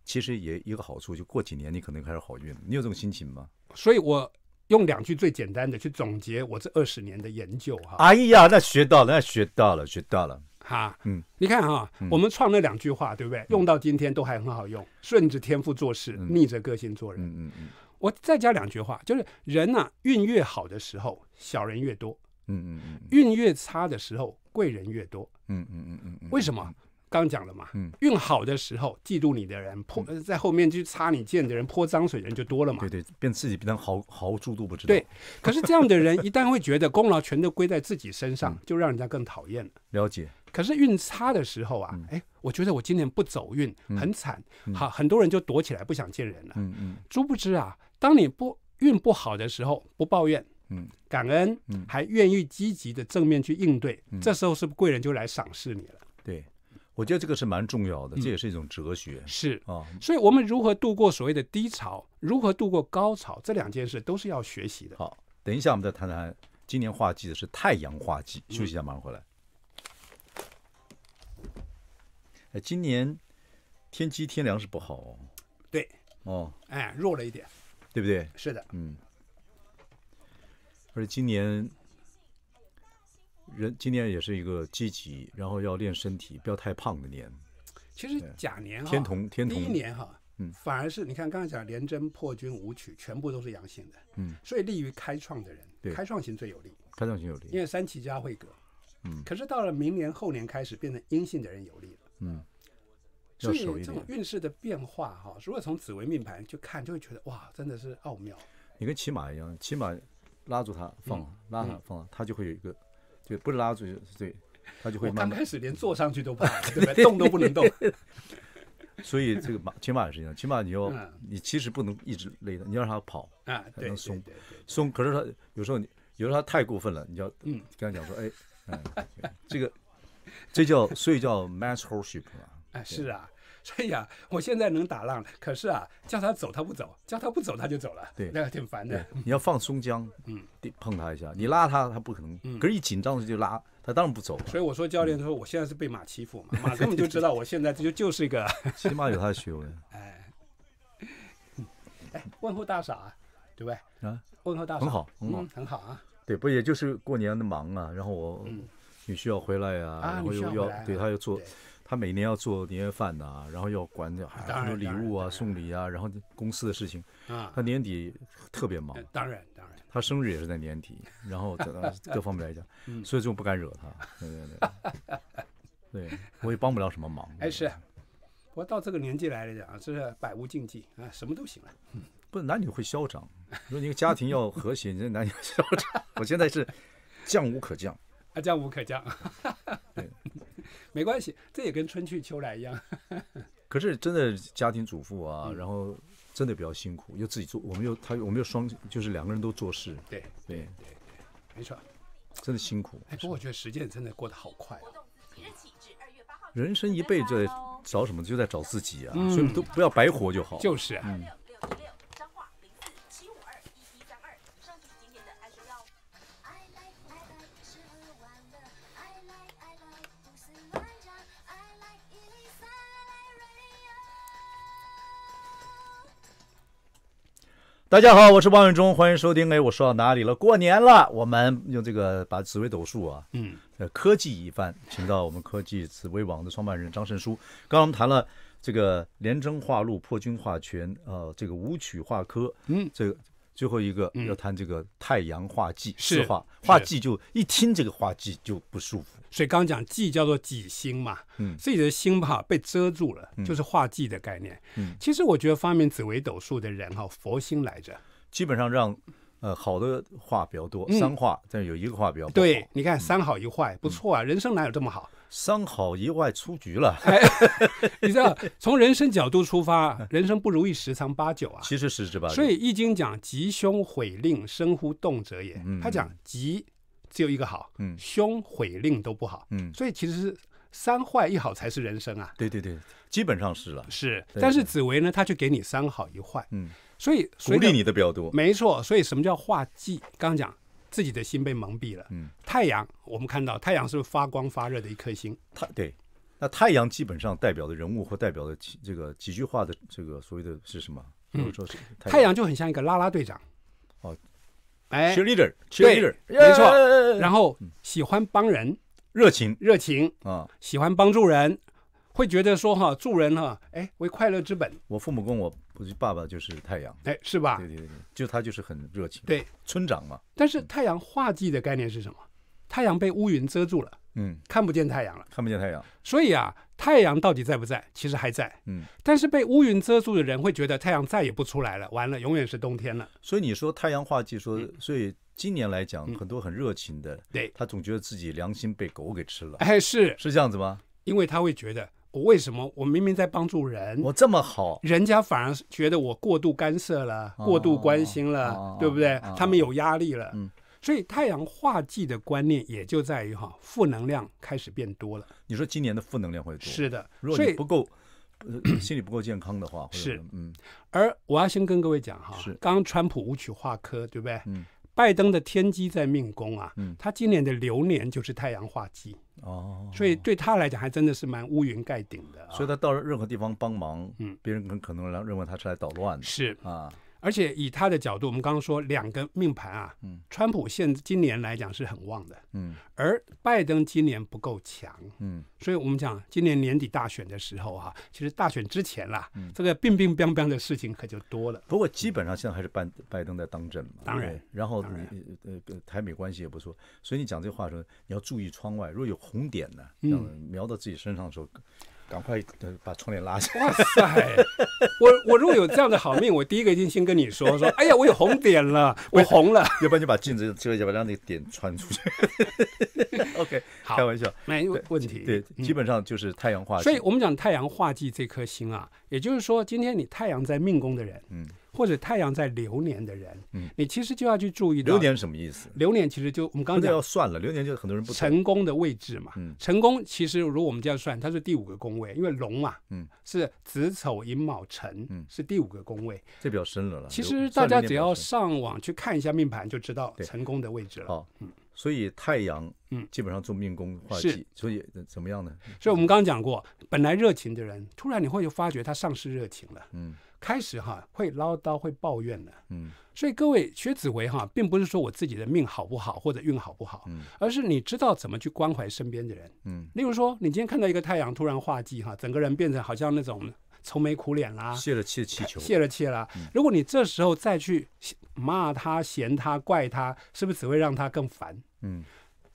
其实也一个好处，就过几年你可能开始好运。你有这种心情吗？所以我用两句最简单的去总结我这二十年的研究哈。哎呀，那学到了，学到了，学到了。哈，嗯，你看哈，我们创了两句话，对不对？用到今天都还很好用。顺着天赋做事，逆着个性做人。嗯嗯嗯。我再加两句话，就是人呐，运越好的时候，小人越多。嗯嗯嗯。运越差的时候，贵人越多。嗯嗯嗯嗯。为什么？刚讲了嘛，嗯，运好的时候，嫉妒你的人泼在后面去插你剑的人泼脏水的人就多了嘛，对对，变自己变成豪豪猪都不知道。对，可是这样的人一旦会觉得功劳全都归在自己身上，就让人家更讨厌了。了解。可是运差的时候啊，哎，我觉得我今年不走运，很惨，好，很多人就躲起来不想见人了。嗯嗯。殊不知啊，当你不运不好的时候，不抱怨，嗯，感恩，还愿意积极的正面去应对，这时候是不是贵人就来赏识你了。对。我觉得这个是蛮重要的，这也是一种哲学。是啊，所以我们如何度过所谓的低潮，如何度过高潮，这两件事都是要学习的。好，等一下我们再谈谈今年画季的是太阳画季。休息一下，马上回来。哎，今年天机天凉是不好。对。哦。哎，弱了一点，对不对？是的。嗯。而且今年。人今年也是一个积极，然后要练身体，不要太胖的年。其实甲年啊，天同天同第一年哈，嗯，反而是你看刚才讲连贞破军舞曲全部都是阳性的，嗯，所以利于开创的人，开创型最有利，开创型有利，因为三奇加会格，嗯，可是到了明年后年开始变成阴性的人有利了，嗯，所以这种运势的变化哈，如果从紫微命盘去看，就会觉得哇，真的是奥妙。你跟骑马一样，骑马拉住它放，拉它放，它就会有一个。就不是拉出去，对，他就会慢慢。刚开始连坐上去都怕，对不对？动都不能动。所以这个马，骑马也是一样，骑马你要，你其实不能一直勒着，你要让他跑，啊，才能松松。可是他有时候你，有时候他太过分了，你要跟他讲说，哎，嗯，这个，这叫所以叫 m a h o 马 s h i p 嘛。哎，是啊。所以啊，我现在能打浪了，可是啊，叫他走他不走，叫他不走他就走了，对，那个挺烦的。你要放松江，嗯，碰他一下，你拉他他不可能，可是一紧张就拉，他当然不走了。所以我说教练说我现在是被马欺负嘛，马根本就知道我现在就就是一个，起码有他的学问。哎，哎，问候大嫂啊，对不对？啊，问候大嫂，很好，很好，很好啊。对，不也就是过年的忙啊，然后我女婿要回来呀，然后又要对他要做。他每年要做年夜饭呐，然后要管点，多礼物啊、送礼啊，然后公司的事情，啊，他年底特别忙。当然，当然。他生日也是在年底，然后各方面来讲，所以就不敢惹他。对对对，对，我也帮不了什么忙。哎，是，我到这个年纪来讲，就是百无禁忌啊，什么都行了。嗯，不是男女会嚣张。如果你个家庭要和谐，你这男女嚣张。我现在是降无可降。啊，降无可降。对。没关系，这也跟春去秋来一样。可是真的家庭主妇啊，然后真的比较辛苦，又自己做，我们又他我们又双，就是两个人都做事。对对对对，没错，真的辛苦。哎，不过我觉得时间真的过得好快。人生一辈子找什么就在找自己啊，所以都不要白活就好。就是。大家好，我是王永忠，欢迎收听。哎，我说到哪里了？过年了，我们用这个把紫微斗数啊，嗯，科技一番，请到我们科技紫微网的创办人张胜书。刚刚我们谈了这个连贞化禄破军化权，呃，这个武曲化科，嗯，这个。最后一个要谈这个太阳化忌，是化化忌，就一听这个化忌就不舒服。所以刚讲忌叫做己星嘛，嗯，自己的星吧被遮住了，就是化忌的概念。嗯，其实我觉得发明紫微斗数的人哈，佛心来着，基本上让呃好的话比较多，三话，但有一个话比较多。对，你看三好一坏，不错啊，人生哪有这么好。三好一坏出局了，你知道，从人生角度出发，人生不如意十常八九啊。其实十之八九。所以《易经》讲吉凶悔令，生乎动者也，他讲吉只有一个好，凶悔令都不好。所以其实三坏一好才是人生啊。对对对，基本上是了。是，但是紫薇呢，他却给你三好一坏。嗯。所以鼓励你的比较多。没错，所以什么叫化忌？刚讲。自己的心被蒙蔽了。嗯，太阳，我们看到太阳是发光发热的一颗星。它对，那太阳基本上代表的人物或代表的这个几句话的这个所谓的是什么？如说太阳就很像一个拉拉队长。哦，Cheerleader，Cheerleader，没错。然后喜欢帮人，热情，热情啊，喜欢帮助人。会觉得说哈助人哈哎为快乐之本。我父母跟我不是爸爸就是太阳哎是吧？对对对，就他就是很热情。对，村长嘛。但是太阳化忌的概念是什么？太阳被乌云遮住了，嗯，看不见太阳了，看不见太阳。所以啊，太阳到底在不在？其实还在，嗯。但是被乌云遮住的人会觉得太阳再也不出来了，完了，永远是冬天了。所以你说太阳化忌说，所以今年来讲很多很热情的，对，他总觉得自己良心被狗给吃了。哎，是是这样子吗？因为他会觉得。我为什么？我明明在帮助人，我这么好，人家反而觉得我过度干涉了，过度关心了，对不对？他们有压力了，所以太阳化忌的观念也就在于哈，负能量开始变多了。你说今年的负能量会多？是的，如果你不够，心理不够健康的话，是嗯。而我要先跟各位讲哈，是刚川普无取化科，对不对？嗯。拜登的天机在命宫啊，他今年的流年就是太阳化忌哦，所以对他来讲还真的是蛮乌云盖顶的，所以他到任何地方帮忙，嗯，别人很可能认为他是来捣乱的，是啊。而且以他的角度，我们刚刚说两个命盘啊，川普现今年来讲是很旺的，嗯，而拜登今年不够强，嗯，所以我们讲今年年底大选的时候哈，其实大选之前啦，嗯、这个乒乒乓乓的事情可就多了。不过基本上现在还是拜拜登在当政嘛，当然，然后呃呃台美关系也不错，所以你讲这话的时候，你要注意窗外，如果有红点呢，嗯，瞄到自己身上的时候。赶快把窗帘拉上！哇塞，我我如果有这样的好命，我第一个一定先跟你说说，哎呀，我有红点了，我红了，要不然就把镜子遮一下，让那个点穿出去。OK，开玩笑，没问题。对，基本上就是太阳化。所以我们讲太阳化忌这颗星啊，也就是说，今天你太阳在命宫的人，嗯。或者太阳在流年的人，你其实就要去注意。流年什么意思？流年其实就我们刚才要算了。流年就很多人不成功的位置嘛。成功其实如我们这样算，它是第五个宫位，因为龙嘛，嗯，是子丑寅卯辰，嗯，是第五个宫位。这比较深了了。其实大家只要上网去看一下命盘，就知道成功的位置了。好，嗯，所以太阳，嗯，基本上做命宫化忌，所以怎么样呢？所以我们刚刚讲过，本来热情的人，突然你会发觉他丧失热情了，嗯。开始哈会唠叨会抱怨的，嗯，所以各位薛子维哈，并不是说我自己的命好不好或者运好不好，嗯，而是你知道怎么去关怀身边的人，嗯，例如说你今天看到一个太阳突然化忌哈，整个人变成好像那种愁眉苦脸啦，泄了气的气球，泄了气啦。如果你这时候再去骂他嫌他怪他，是不是只会让他更烦？嗯，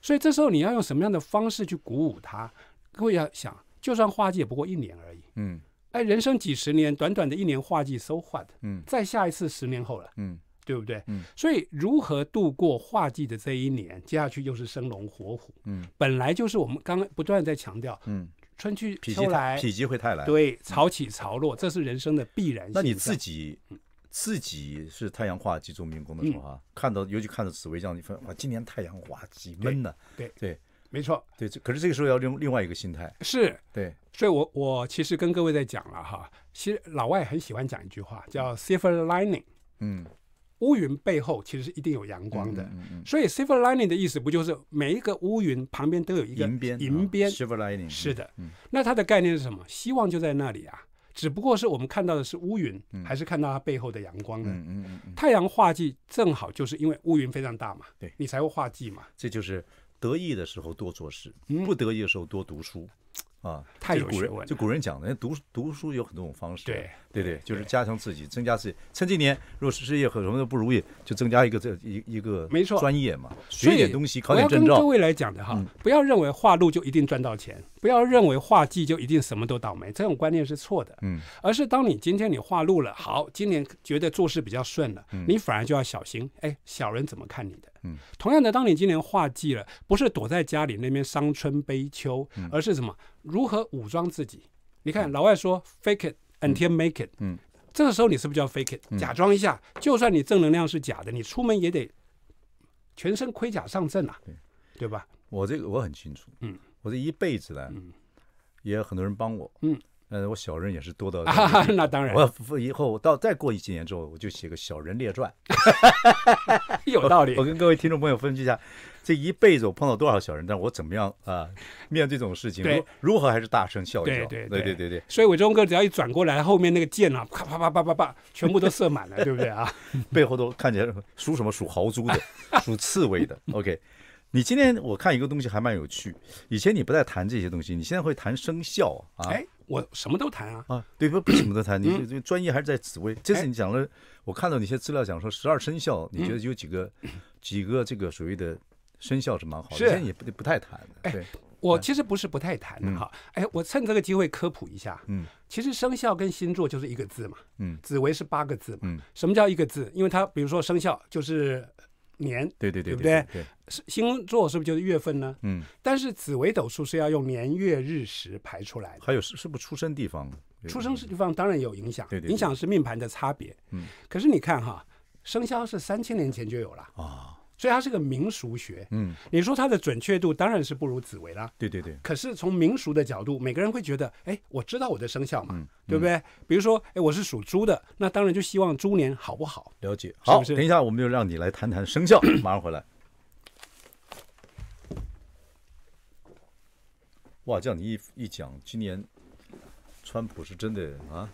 所以这时候你要用什么样的方式去鼓舞他？各位要想，就算化忌也不过一年而已，嗯。哎，人生几十年，短短的一年画，so 忌收获的，嗯，再下一次十年后了，嗯，对不对？嗯，所以如何度过画季的这一年，接下去又是生龙活虎，嗯，本来就是我们刚刚不断在强调，嗯，春去，秋来，否极会泰来，对，潮起潮落，这是人生的必然。那你自己，自己是太阳化忌做命宫的时候啊，看到尤其看到紫薇这样，你分，哇，今年太阳化忌闷呐，对对。没错，对，这可是这个时候要另另外一个心态是，对，所以，我我其实跟各位在讲了哈，其实老外很喜欢讲一句话，叫 silver lining，嗯，乌云背后其实是一定有阳光的，所以 silver lining 的意思不就是每一个乌云旁边都有一个银边 silver lining，是的，那它的概念是什么？希望就在那里啊，只不过是我们看到的是乌云，还是看到它背后的阳光的？嗯嗯嗯，太阳化季正好就是因为乌云非常大嘛，对，你才会化季嘛，这就是。得意的时候多做事，不得意的时候多读书，啊，太有学问。就古人讲的，读读书有很多种方式。对。对对，就是加强自己，增加自己，趁这年，若是事业和什么都不如意，就增加一个这一一个，没错，专业嘛，学点东西，考点证照。各位来讲的哈，不要认为画路就一定赚到钱，不要认为画技就一定什么都倒霉，这种观念是错的。嗯，而是当你今天你画路了，好，今年觉得做事比较顺了，你反而就要小心，哎，小人怎么看你的？嗯，同样的，当你今年画技了，不是躲在家里那边伤春悲秋，而是什么？如何武装自己？你看老外说 fake。半天 make it，嗯，这个时候你是不是叫 fake it，假装一下？就算你正能量是假的，你出门也得全身盔甲上阵啊，对对吧？我这个我很清楚，嗯，我这一辈子呢，也有很多人帮我，嗯，呃，我小人也是多到，那当然，我以后我到再过一几年之后，我就写个小人列传，有道理。我跟各位听众朋友分析一下。这一辈子我碰到多少小人，但是我怎么样啊？面对这种事情，如如何还是大声笑一笑，对对对对对。所以伟忠哥只要一转过来，后面那个箭啊，啪啪啪啪啪啪，全部都射满了，对不对啊？背后都看见属什么属豪猪的，属刺猬的。OK，你今天我看一个东西还蛮有趣，以前你不太谈这些东西，你现在会谈生肖啊？哎，我什么都谈啊。啊，对不不，什么都谈，你这专业还是在紫薇。这次你讲了，我看到一些资料讲说十二生肖，你觉得有几个几个这个所谓的？生肖是蛮好的，时间也不不太谈哎，我其实不是不太谈的哈。哎，我趁这个机会科普一下。嗯，其实生肖跟星座就是一个字嘛。嗯，紫薇是八个字嘛。嗯，什么叫一个字？因为它比如说生肖就是年，对对对对对，对不对？星星座是不是就是月份呢？嗯，但是紫微斗数是要用年月日时排出来的。还有是是不是出生地方？出生地方当然有影响，影响是命盘的差别。嗯，可是你看哈，生肖是三千年前就有了啊。所以它是个民俗学，嗯，你说它的准确度当然是不如紫薇了，对对对。可是从民俗的角度，每个人会觉得，哎，我知道我的生肖嘛，对不对？比如说，哎，我是属猪的，那当然就希望猪年好不好？了解，好，等一下我们就让你来谈谈生肖，马上回来。哇，这样你一一讲，今年川普是真的啊？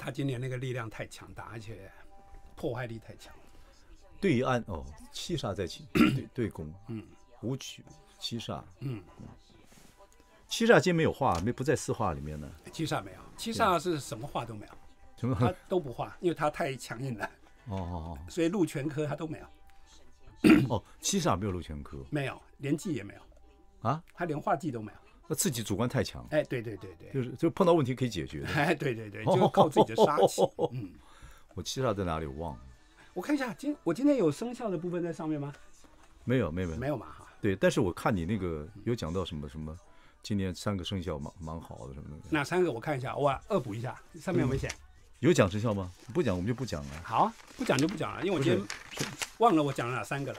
他今年那个力量太强大，而且破坏力太强。对暗哦，七煞在起，对对宫，嗯，五曲七煞，嗯七煞今没有画，没不在四画里面呢。七煞没有，七煞是什么画都没有，什么他都不画，因为他太强硬了，哦哦哦，所以禄全科他都没有，哦，七煞没有禄全科，没有，连忌也没有，啊，他连画忌都没有，他自己主观太强，哎，对对对对，就是就碰到问题可以解决，哎，对对对，就靠自己的杀气，嗯，我七煞在哪里我忘了。我看一下，今我今天有生肖的部分在上面吗？没有，没有，没有嘛哈。对，但是我看你那个有讲到什么什么，今年三个生肖蛮蛮好的什么的。哪三个？我看一下，我恶补一下，上面有没有写？有讲生肖吗？不讲，我们就不讲了。好，不讲就不讲了，因为我今天忘了我讲了哪三个了。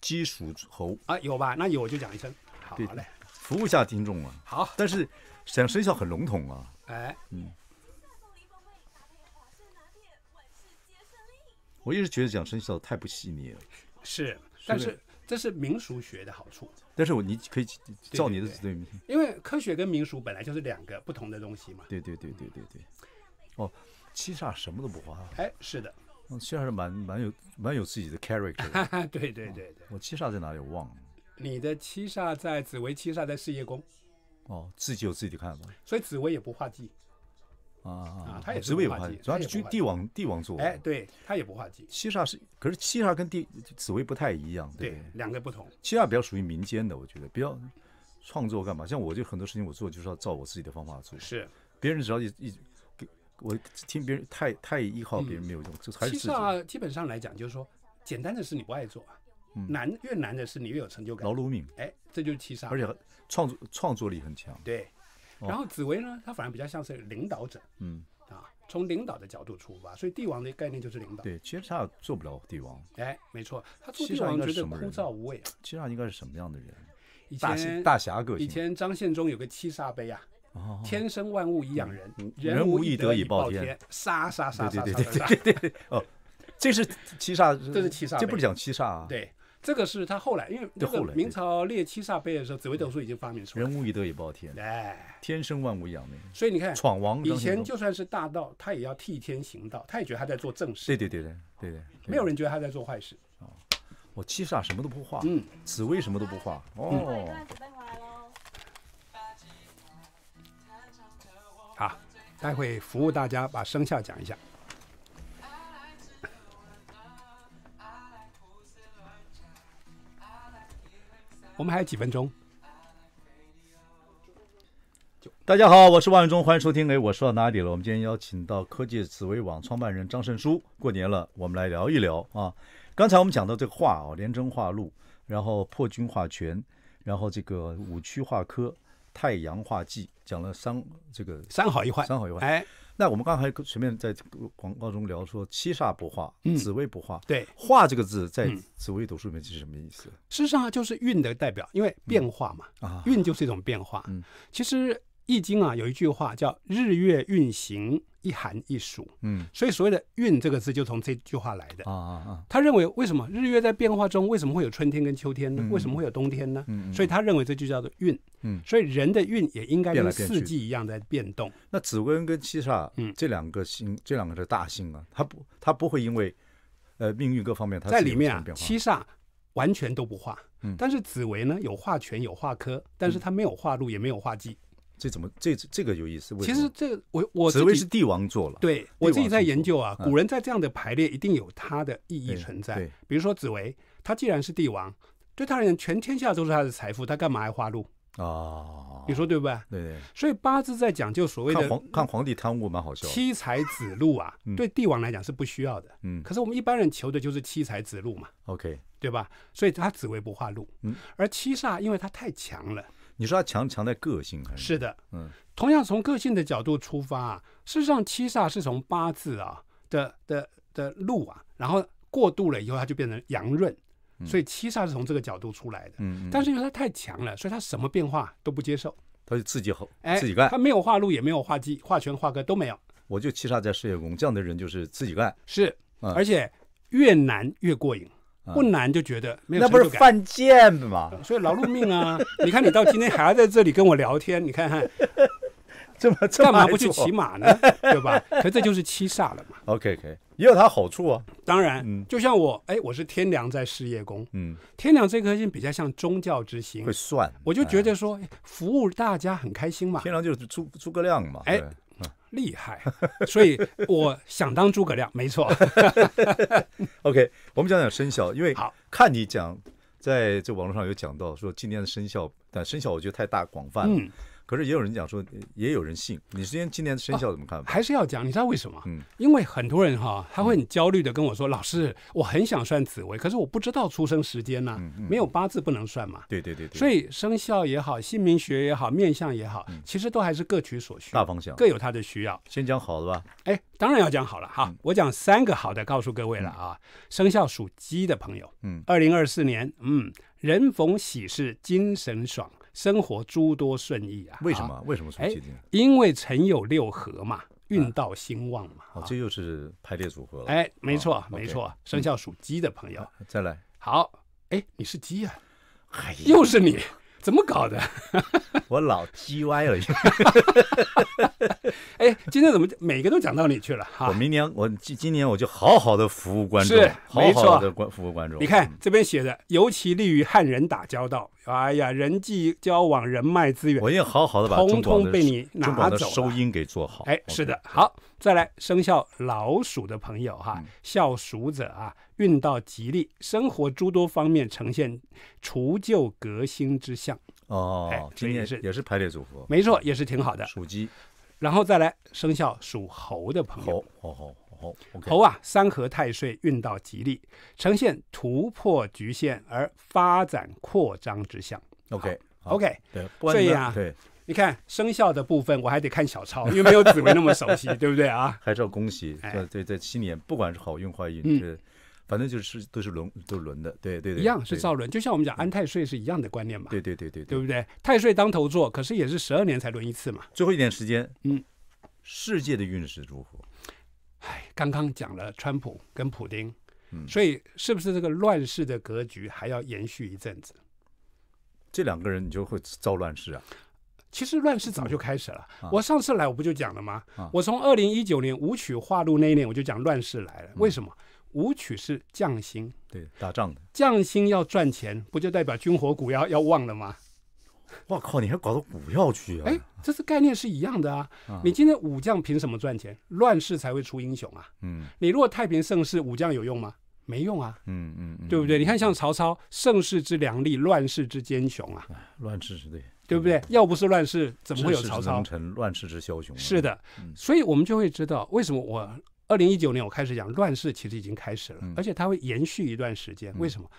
鸡属猴啊，有吧？那有我就讲一声。好嘞，服务下听众啊。好，但是讲生肖很笼统啊。哎，嗯。我一直觉得讲生肖太不细腻了，是，但是这是民俗学的好处。但是我你可以照你的指对，因为科学跟民俗本来就是两个不同的东西嘛。对对对对对对。哦，七煞什么都不画。哎，是的。嗯，七煞是蛮蛮有蛮有自己的 character。哈 哈，对对对对。我七煞在哪里？我忘了。你的七煞在紫薇，七煞在事业宫。哦，自己有自己的看法。所以紫薇也不画忌。啊，也是不画技，主要是居帝王帝王座。哎，对，他也不化技。七煞是，可是七煞跟帝紫薇不太一样，对，两个不同。七煞比较属于民间的，我觉得比较创作干嘛？像我就很多事情我做，就是要照我自己的方法做。是，别人只要一一给我听别人太太依靠别人没有用，这还是七煞基本上来讲就是说，简单的事你不爱做，难越难的事你越有成就感。劳碌命。哎，这就是七煞。而且创作创作力很强。对。然后紫薇呢，他反而比较像是领导者，嗯啊，从领导的角度出发，所以帝王的概念就是领导。对，其实他做不了帝王。哎，没错，他做帝王觉得枯燥无味。实际上应该是什么样的人？以前大侠个性。以前张献忠有个七杀碑啊，天生万物以养人，人无一德以报天，杀杀杀杀杀杀杀对。杀杀杀杀杀杀杀杀杀杀杀杀杀杀杀杀杀这个是他后来，因为后来明朝列七煞碑的时候，紫微斗数已经发明出来了。人无一德以报天，哎，天生万物养命。所以你看，闯王以前就算是大盗，他也要替天行道，他也觉得他在做正事。对对对对对对，没有人觉得他在做坏事。哦，我七煞什么都不画，嗯，紫薇什么都不画哦。好，待会服务大家把生肖讲一下。我们还有几分钟，大家好，我是万永忠，欢迎收听。哎，我说到哪里了？我们今天邀请到科技紫微网创办人张胜书。过年了，我们来聊一聊啊。刚才我们讲到这个话啊，连征化路，然后破军化权，然后这个五区化科，太阳化忌，讲了三这个三好一坏，三好一坏，哎。那我们刚才前面在广告中聊说七煞不化，紫薇不化。对，化这个字在紫薇斗数里面是什么意思？事实上就是运的代表，因为变化嘛，啊，运就是一种变化。嗯，其实。易经啊，有一句话叫“日月运行，一寒一暑”。嗯，所以所谓的“运”这个字就从这句话来的啊啊啊！他认为为什么日月在变化中，为什么会有春天跟秋天呢？为什么会有冬天呢？嗯所以他认为这就叫做运。嗯，所以人的运也应该跟四季一样在变动。那紫薇跟七煞，嗯，这两个星，这两个是大星啊，他不，他不会因为呃命运各方面，它在里面啊。七煞完全都不化，嗯，但是紫薇呢，有化权，有化科，但是它没有化禄，也没有化忌。这怎么这这个有意思？其实这我我紫薇是帝王座了，对我自己在研究啊。古人在这样的排列一定有它的意义存在。比如说紫薇，他既然是帝王，对他而言全天下都是他的财富，他干嘛要花路哦，你说对不对？对。所以八字在讲究所谓的看皇看皇帝贪污蛮好笑，七财子禄啊，对帝王来讲是不需要的。嗯。可是我们一般人求的就是七财子禄嘛。OK，对吧？所以他紫薇不化禄，而七煞因为他太强了。你说他强强在个性还是？是的，嗯，同样从个性的角度出发啊，事实上七煞是从八字啊的的的路啊，然后过渡了以后，它就变成阳润，所以七煞是从这个角度出来的。嗯，但是因为他太强了，所以他什么变化都不接受，他就自己吼，自己干，他没有化禄，也没有化忌，化权、化格都没有。我就七煞在事业宫，这样的人就是自己干，是，而且越难越过瘾。不难就觉得没有那不是犯贱吗？所以劳碌命啊！你看你到今天还要在这里跟我聊天，你看看，这么干嘛不去骑马呢？对吧？可这就是七煞了嘛。OK，OK，也有它好处啊。当然，就像我，哎，我是天梁在事业宫，嗯，天梁这颗星比较像宗教之心，会算。我就觉得说，服务大家很开心嘛。天梁就是诸诸葛亮嘛。哎。厉害，所以我想当诸葛亮，没错。OK，我们讲讲生肖，因为好看你讲在这网络上有讲到说今年的生肖，但生肖我觉得太大广泛了。可是也有人讲说，也有人信。你今天今年生肖怎么看？还是要讲，你知道为什么嗯，因为很多人哈，他会很焦虑的跟我说：“老师，我很想算紫薇，可是我不知道出生时间呐，没有八字不能算嘛。”对对对。所以生肖也好，姓名学也好，面相也好，其实都还是各取所需。大方向各有它的需要。先讲好的吧。哎，当然要讲好了哈。我讲三个好的，告诉各位了啊。生肖属鸡的朋友，嗯，二零二四年，嗯，人逢喜事精神爽。生活诸多顺意啊！为什么？为什么顺？鸡因为辰有六合嘛，运到兴旺嘛。哦，这又是排列组合了。哎，没错，没错。生肖属鸡的朋友，再来。好，哎，你是鸡啊？又是你，怎么搞的？我老鸡歪了。哎，今天怎么每个都讲道理去了？哈！我明年，我今今年我就好好的服务观众，是没错的。关服务观众，你看这边写的，尤其利于汉人打交道。哎呀，人际交往、人脉资源，我也好好的把收音给做好。哎，是的，好，再来生肖老鼠的朋友哈，孝鼠者啊，运到吉利，生活诸多方面呈现除旧革新之象。哦，这也是也是排列组合，没错，也是挺好的。属鸡。然后再来生肖属猴的朋友，猴猴猴猴，猴啊，三合太岁运到吉利，呈现突破局限而发展扩张之象。OK OK，对，所以啊，你看生肖的部分我还得看小抄，因为没有子薇那么熟悉，对不对啊？还是要恭喜，对对对，七年不管是好运坏运是。反正就是都是轮都轮的，对对，一样是造轮，就像我们讲安太岁是一样的观念嘛。对对对对，对不对？太岁当头坐，可是也是十二年才轮一次嘛。最后一点时间，嗯，世界的运势如何？哎，刚刚讲了川普跟普丁，嗯，所以是不是这个乱世的格局还要延续一阵子？这两个人你就会造乱世啊？其实乱世早就开始了。我上次来我不就讲了吗？我从二零一九年舞曲化入那一年我就讲乱世来了，为什么？武曲是匠心，对打仗的匠心要赚钱，不就代表军火股要要旺了吗？我靠！你还搞到股票去啊？哎，这是概念是一样的啊。你今天武将凭什么赚钱？乱世才会出英雄啊。嗯，你如果太平盛世，武将有用吗？没用啊。嗯嗯，对不对？你看像曹操，盛世之良吏，乱世之奸雄啊。乱世之对，对不对？要不是乱世，怎么会有曹操乱世之枭雄？是的。所以我们就会知道为什么我。二零一九年，我开始讲乱世其实已经开始了，而且它会延续一段时间。为什么？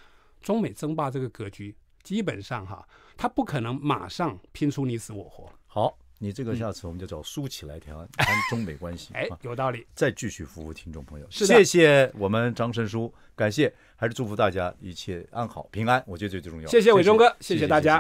中美争霸这个格局，基本上哈，它不可能马上拼出你死我活。好，你这个下次我们就找苏起来谈谈中美关系。哎，有道理。再继续服务听众朋友，谢谢我们张胜书，感谢，还是祝福大家一切安好、平安。我觉得最重要。谢谢伟忠哥，谢谢大家。